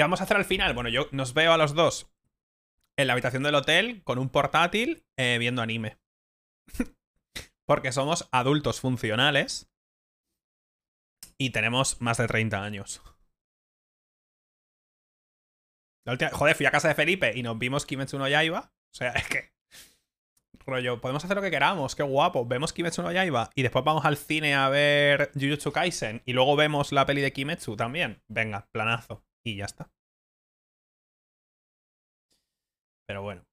¿Qué vamos a hacer al final? Bueno, yo nos veo a los dos en la habitación del hotel con un portátil eh, viendo anime. Porque somos adultos funcionales y tenemos más de 30 años. Joder, fui a casa de Felipe y nos vimos Kimetsu no Yaiba. O sea, es que... Rollo, podemos hacer lo que queramos, qué guapo. Vemos Kimetsu no Yaiba y después vamos al cine a ver Jujutsu Kaisen y luego vemos la peli de Kimetsu también. Venga, planazo y ya está. Pero bueno.